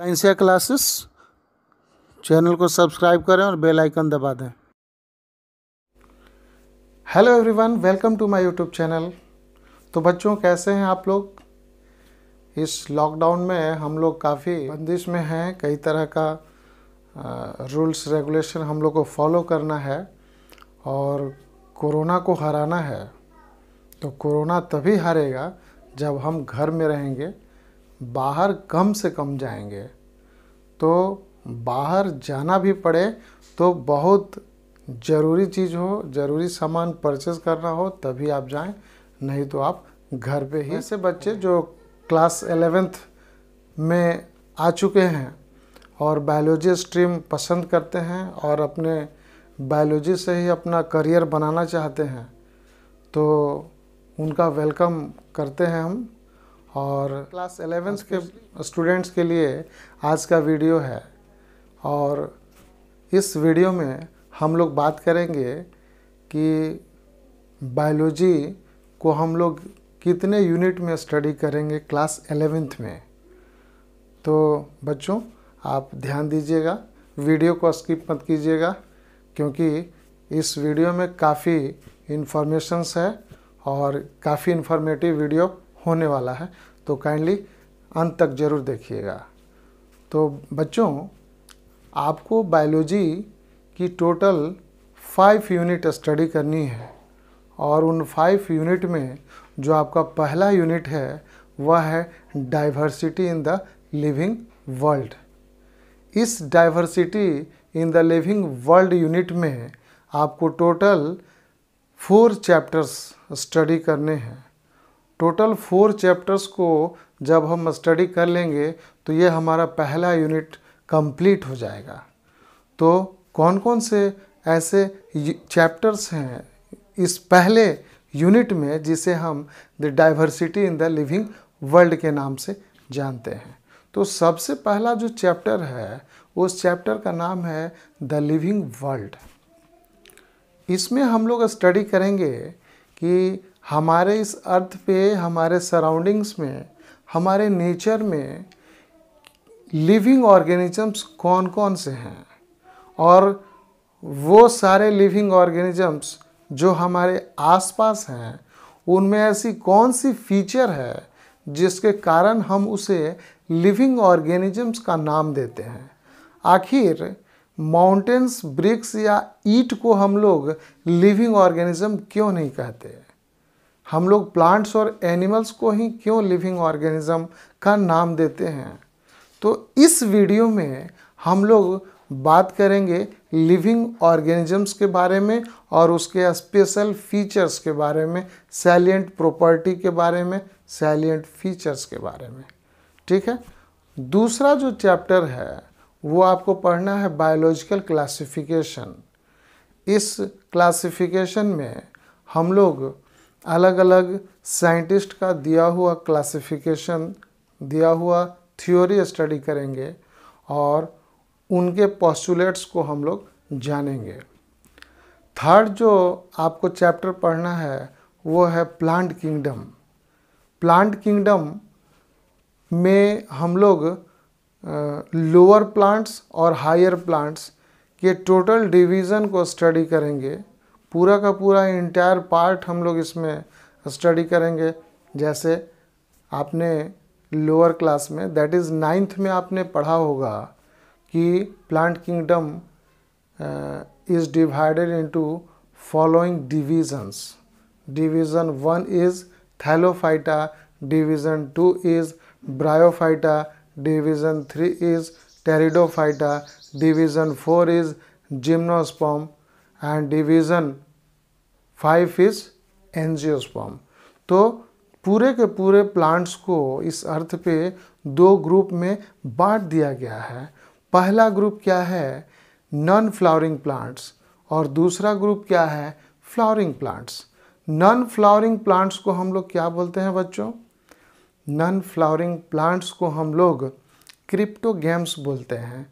Scientia classes channel को subscribe करें और बेल आइकन दबा दें hello everyone welcome to my YouTube channel तो बच्चों कैसे हैं आप लोग इस लॉकडाउन में हम लोग काफ़ी बंदिश में हैं कई तरह का रूल्स रेगुलेशन हम लोग को फॉलो करना है और कोरोना को हराना है तो कोरोना तभी हारेगा जब हम घर में रहेंगे बाहर कम से कम जाएंगे तो बाहर जाना भी पड़े तो बहुत ज़रूरी चीज़ हो ज़रूरी सामान परचेज़ करना हो तभी आप जाएं नहीं तो आप घर पे ही ऐसे बच्चे जो क्लास एलेवेंथ में आ चुके हैं और बायोलॉजी स्ट्रीम पसंद करते हैं और अपने बायोलॉजी से ही अपना करियर बनाना चाहते हैं तो उनका वेलकम करते हैं हम और क्लास एलेवेंथ के स्टूडेंट्स के लिए आज का वीडियो है और इस वीडियो में हम लोग बात करेंगे कि बायोलॉजी को हम लोग कितने यूनिट में स्टडी करेंगे क्लास एलेवेंथ में तो बच्चों आप ध्यान दीजिएगा वीडियो को स्किप मत कीजिएगा क्योंकि इस वीडियो में काफ़ी इन्फॉर्मेशंस है और काफ़ी इन्फॉर्मेटिव वीडियो होने वाला है तो काइंडली अंत तक ज़रूर देखिएगा तो बच्चों आपको बायोलॉजी की टोटल फाइव यूनिट स्टडी करनी है और उन फाइव यूनिट में जो आपका पहला यूनिट है वह है diversity in the living world इस diversity in the living world unit में आपको टोटल फोर चैप्टर्स स्टडी करने हैं टोटल फोर चैप्टर्स को जब हम स्टडी कर लेंगे तो ये हमारा पहला यूनिट कंप्लीट हो जाएगा तो कौन कौन से ऐसे चैप्टर्स हैं इस पहले यूनिट में जिसे हम the diversity in the living world के नाम से जानते हैं तो सबसे पहला जो चैप्टर है उस चैप्टर का नाम है द लिविंग वर्ल्ड इसमें हम लोग स्टडी करेंगे कि हमारे इस अर्थ पे हमारे सराउंडिंग्स में हमारे नेचर में लिविंग ऑर्गेनिजम्स कौन कौन से हैं और वो सारे लिविंग ऑर्गेनिजम्स जो हमारे आसपास हैं उनमें ऐसी कौन सी फीचर है जिसके कारण हम उसे लिविंग ऑर्गेनिजम्स का नाम देते हैं आखिर माउंटेन्स ब्रिक्स या ईट को हम लोग लिविंग ऑर्गेनिज्म क्यों नहीं कहते हम लोग प्लांट्स और एनिमल्स को ही क्यों लिविंग ऑर्गेनिज्म का नाम देते हैं तो इस वीडियो में हम लोग बात करेंगे लिविंग ऑर्गेनिजम्स के बारे में और उसके स्पेशल फीचर्स के बारे में सैलियंट प्रॉपर्टी के बारे में सैलियंट फीचर्स के बारे में ठीक है दूसरा जो चैप्टर है वो आपको पढ़ना है बायोलॉजिकल क्लासिफिकेशन इस क्लासिफिकेशन में हम लोग अलग अलग साइंटिस्ट का दिया हुआ क्लासिफिकेशन दिया हुआ थ्योरी स्टडी करेंगे और उनके पॉस्टुलेट्स को हम लोग जानेंगे थर्ड जो आपको चैप्टर पढ़ना है वो है प्लांट किंगडम प्लांट किंगडम में हम लोग लोअर प्लांट्स और हायर प्लांट्स के टोटल डिवीज़न को स्टडी करेंगे पूरा का पूरा इंटायर पार्ट हम लोग इसमें स्टडी करेंगे जैसे आपने लोअर क्लास में दैट इज़ नाइन्थ में आपने पढ़ा होगा कि plant kingdom is divided into following divisions division one is thallophyta division two is bryophyta division three is pteridophyta division four is gymnosperm and division five is angiosperm तो पूरे के पूरे plants को इस अर्थ पे दो ग्रुप में बांट दिया गया है पहला ग्रुप क्या है नॉन फ्लावरिंग प्लांट्स और दूसरा ग्रुप क्या है flowering plants non flowering plants को हम लोग क्या बोलते हैं बच्चों नॉन फ्लावरिंग प्लांट्स को हम लोग क्रिप्टोगेम्स बोलते हैं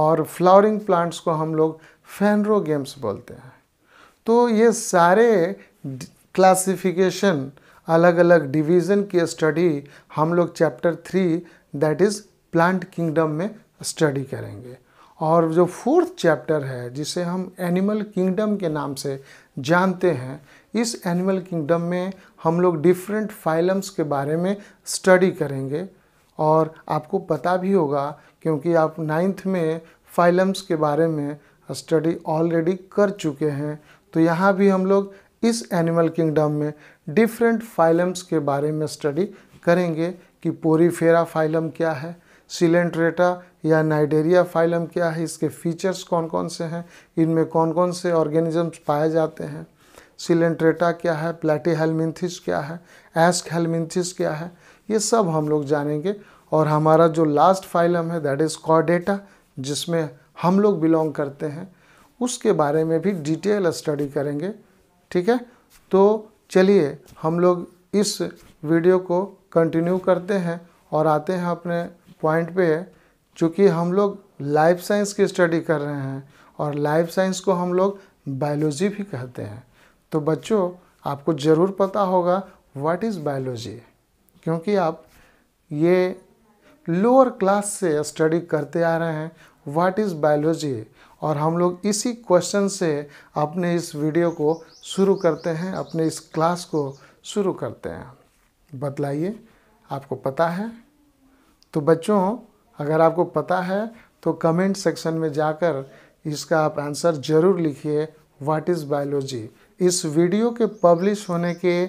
और फ्लावरिंग प्लांट्स को हम लोग फैनरोगेम्स बोलते हैं तो ये सारे क्लासिफिकेशन अलग अलग डिवीज़न की स्टडी हम लोग chapter three that is plant kingdom में स्टडी करेंगे और जो फोर्थ चैप्टर है जिसे हम एनिमल किंगडम के नाम से जानते हैं इस एनिमल किंगडम में हम लोग डिफरेंट फाइलम्स के बारे में स्टडी करेंगे और आपको पता भी होगा क्योंकि आप नाइन्थ में फाइलम्स के बारे में स्टडी ऑलरेडी कर चुके हैं तो यहाँ भी हम लोग इस एनिमल किंगडम में डिफरेंट फाइलम्स के बारे में स्टडी करेंगे कि पोरीफेरा फाइलम क्या है सिलेंट्रेटा या नाइडेरिया फाइलम क्या है इसके फीचर्स कौन कौन से हैं इनमें कौन कौन से ऑर्गेनिजम्स पाए जाते हैं सिलेंट्रेटा क्या है प्लेटी हेलमिंथिस क्या है एस्क हेलमिंथिस क्या है ये सब हम लोग जानेंगे और हमारा जो लास्ट फाइलम है दैट इज़ कॉडेटा जिसमें हम लोग बिलोंग करते हैं उसके बारे में भी डिटेल स्टडी करेंगे ठीक है तो चलिए हम लोग इस वीडियो को कंटिन्यू करते हैं और आते हैं अपने पॉइंट पे चूँकि हम लोग लाइफ साइंस की स्टडी कर रहे हैं और लाइफ साइंस को हम लोग बायोलॉजी भी कहते हैं तो बच्चों आपको ज़रूर पता होगा व्हाट इज़ बायोलॉजी क्योंकि आप ये लोअर क्लास से स्टडी करते आ रहे हैं व्हाट इज़ बायोलॉजी और हम लोग इसी क्वेश्चन से अपने इस वीडियो को शुरू करते हैं अपने इस क्लास को शुरू करते हैं बतलाइए आपको पता है तो बच्चों अगर आपको पता है तो कमेंट सेक्शन में जाकर इसका आप आंसर ज़रूर लिखिए व्हाट इज़ बायोलॉजी इस वीडियो के पब्लिश होने के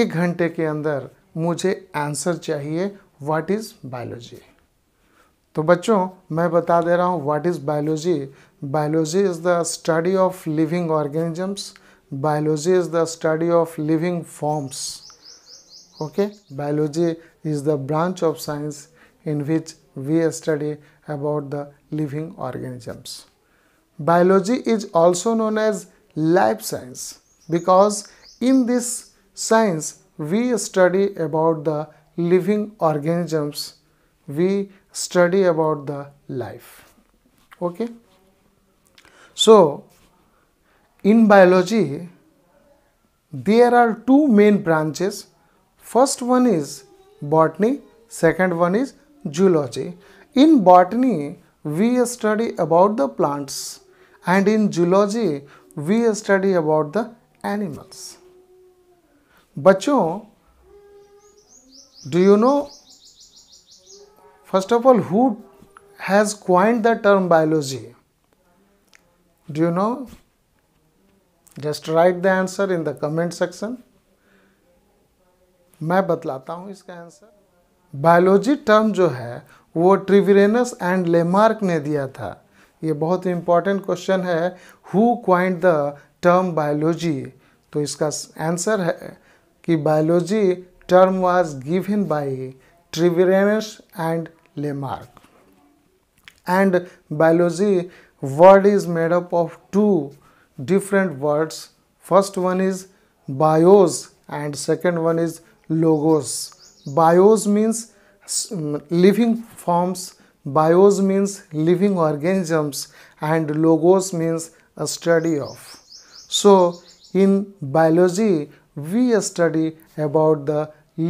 एक घंटे के अंदर मुझे आंसर चाहिए व्हाट इज़ बायोलॉजी तो बच्चों मैं बता दे रहा हूँ what is biology biology is the study of living organisms biology is the study of living forms okay biology is the branch of science in which we study about the living organisms. Biology is also known as life science because in this science we study about the living organisms we study about the life. Okay. So, in biology, there are two main branches. First one is botany, second one is zoology. In botany, we study about the plants and in zoology, we study about the animals. Bacho, do you know First of all, who has coined the term biology? Do you know? Just write the answer in the comment section. मैं बतलाता हूँ इसका answer biology term जो है वो ट्रिविरेनस and Lamarck ने दिया था ये बहुत इम्पॉर्टेंट क्वेश्चन है who coined the term biology तो इसका आंसर है कि biology term was given by Treviranus and Lamarck. And biology word is made up of two different words. First one is bios and second one is logos. Bios means living forms, bios means living organisms and logos means a study of. So in biology we study about the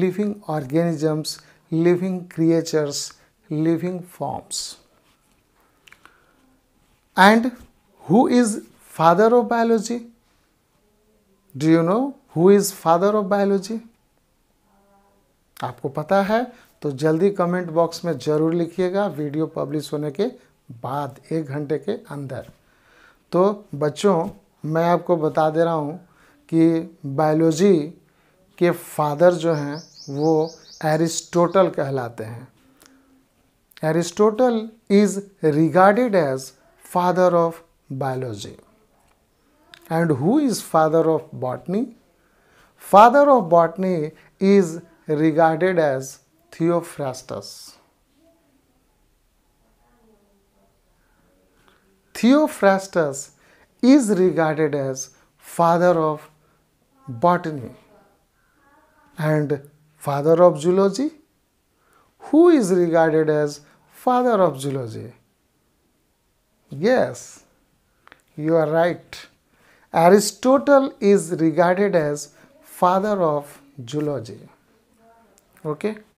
living organisms, living creatures living forms. And who is father of biology? Do you know who is father of biology? आपको पता है तो जल्दी comment box में ज़रूर लिखिएगा video publish होने के बाद एक घंटे के अंदर तो बच्चों मैं आपको बता दे रहा हूँ कि बायोलॉजी के फादर जो हैं वो एरिस्टोटल कहलाते हैं Aristotle is regarded as father of biology. And who is father of botany? Father of botany is regarded as Theophrastus. Theophrastus is regarded as father of botany and father of zoology who is regarded as father of zoology. Yes, you are right. Aristotle is regarded as father of zoology. Okay.